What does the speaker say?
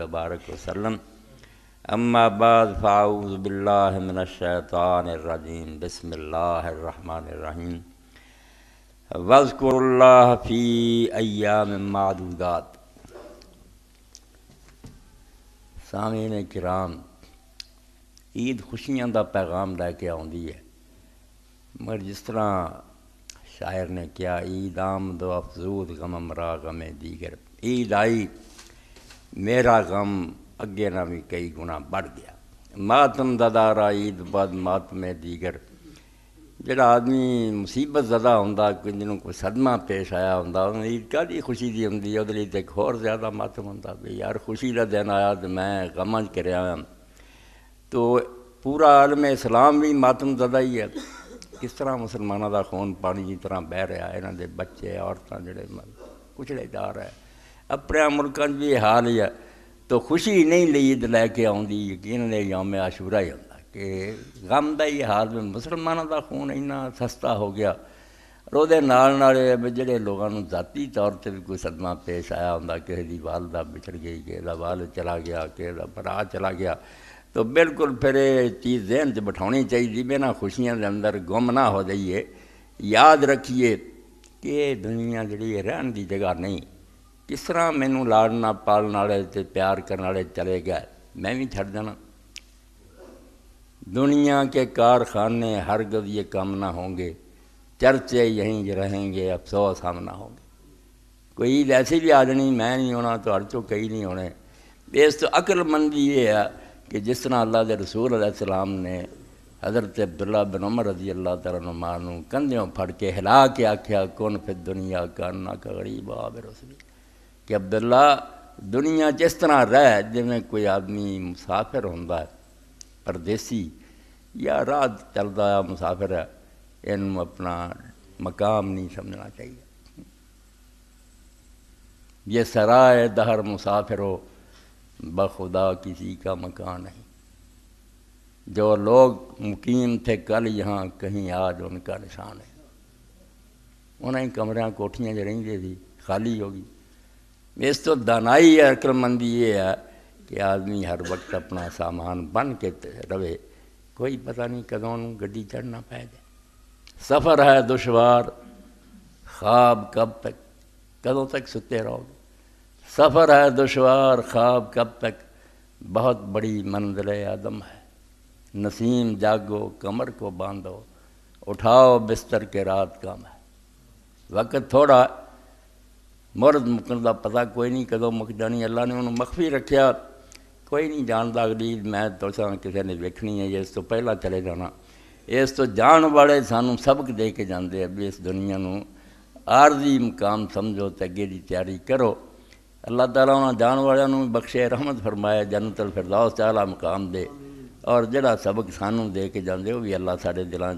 वबारक वसलम अम्माबाद फ़ाउज़बिल्लाशैतानरजीम बसमिल्लाम वज़कुरल्ला फ़ी अयाम मादूदात सामीन ईद खुशियाँ का पैगाम लैके आती है मगर जिस तरह शायर ने किया ईद दो अफजूद गम अमरा गमे दीगर ईद आई मेरा गम अगे ना भी कई गुना बढ़ गया मातम ददारा ईद बद मातमे दीगर जो आदमी मुसीबत ज़्यादा हों कि जिन्होंने कोई सदमा पेश आया हों ईद का खुशी की होंगी और एक होर ज़्यादा मातम हों यार खुशी का दिन आया तो मैं गम कर तो पूरा आलम इस्लाम भी मातम ज़्यादा ही है किस तरह मुसलमाना का खून पानी की तरह बह रहा इन्होंने बच्चे औरतें जोड़े कुछड़ेदार है अपने मुल्क भी हाल ही है तो खुशी नहीं ली लैके आँगी यकीन ले जाओ मैं आशूरा ही आता कि गम का ही हाल में मुसलमानों का खून इन्ना सस्ता हो गया और नाल नाल जोड़े लोगों जाति तौर पर भी कोई सदमा पेश आया हों कि वालदा बिछड़ गई कि वाल चला गया कि भरा चला गया तो बिल्कुल फिर ये चीज़ जहन च बिठानी चाहिए बिना खुशियों के अंदर गुम ना हो जाइए याद रखिए कि दुनिया जी रहन की जगह नहीं किस तरह मैं लाड़ना पालन आ प्यार ਪਿਆਰ ਕਰਨ ਵਾਲੇ मैं भी छड़ देना दुनिया के कारखाने हर गए कम ना होंगे चर्चे यहीं रहेंगे अफसोस हम ना होंगे कोई ईद ऐसी भी आ मैं नहीं होना तो हर चो कई नहीं होने इस तो अकलमंदी ये है कि जिस तरह अल्लाह के रसूल अलैहिस्सलाम ने हज़रत अब्दुल्ला बिन उमर रजी अल्लाह तला कंध्यों फड़ के हिला के आख्या कौन फिर दुनिया करना का गरीब आ बेरोसरी कि अब्दुल्ला दुनिया जिस तरह रह जिमें कोई आदमी मुसाफिर हों परसी या रात चलता मुसाफिर है इन अपना मकाम नहीं समझना चाहिए ये सराय दहर मुसाफिर हो बखुदा किसी का मकान नहीं जो लोग मुकीम थे कल यहाँ कहीं आज उनका निशान है उन्हें कमरिया कोठियाँ ज रही थी खाली होगी इस तो दानाई अक्रमंदी ये है कि आदमी हर वक्त अपना सामान बन के रवे कोई पता नहीं कदों गड्डी चढ़ना पै जाए सफ़र है दुशवार ख्वाब कब तक कदों तक सुते रहोगे सफ़र है दुशवार ख्वाब कब तक बहुत बड़ी मंजिल आदम है नसीम जागो कमर को बांधो उठाओ बिस्तर के रात कम है वक्त थोड़ा ਮਰਦ ਮੁਕਣ ਦਾ ਪਤਾ ਕੋਈ ਨਹੀਂ ਕਦੋਂ ਮੁੱਕਦਾ ਨਹੀਂ ਅੱਲਾ ਨੇ ਉਹਨੂੰ ਮਖਫੀ ਰੱਖਿਆ ਕੋਈ ਨਹੀਂ ਜਾਣਦਾ ਅਗਲੀ ਮੈਂ ਤੁਸਾਂ ਕਿਸੇ ਨੇ ਵੇਖਣੀ ਹੈ ਇਸ ਤੋਂ ਪਹਿਲਾਂ ਚਲੇ ਜਾਣਾ ਇਸ ਤੋਂ ਜਾਣ ਵਾਲੇ ਸਾਨੂੰ ਸਬਕ ਦੇ ਕੇ ਜਾਂਦੇ ਆ ਵੀ ਇਸ ਦੁਨੀਆ ਨੂੰ ਆਰਜ਼ੀ ਮਕਾਮ ਸਮਝੋ ਤੇ ਅੱਗੇ ਦੀ ਤਿਆਰੀ ਕਰੋ ਅੱਲਾਹ ਤਾਲਾ ਉਹਨਾਂ ਜਾਣ ਵਾਲਿਆਂ ਨੂੰ ਬਖਸ਼ੇ ਰਹਿਮਤ ਫਰਮਾਇਆ ਜੰਨਤਲ ਫਿਰਦੌਸ ਤੇ ਆਲਾ ਮਕਾਮ ਦੇ ਔਰ ਜਿਹੜਾ ਸਬਕ ਸਾਨੂੰ ਦੇ ਕੇ ਜਾਂਦੇ ਉਹ ਵੀ ਅੱਲਾਹ ਸਾਡੇ ਦਿਲਾਂ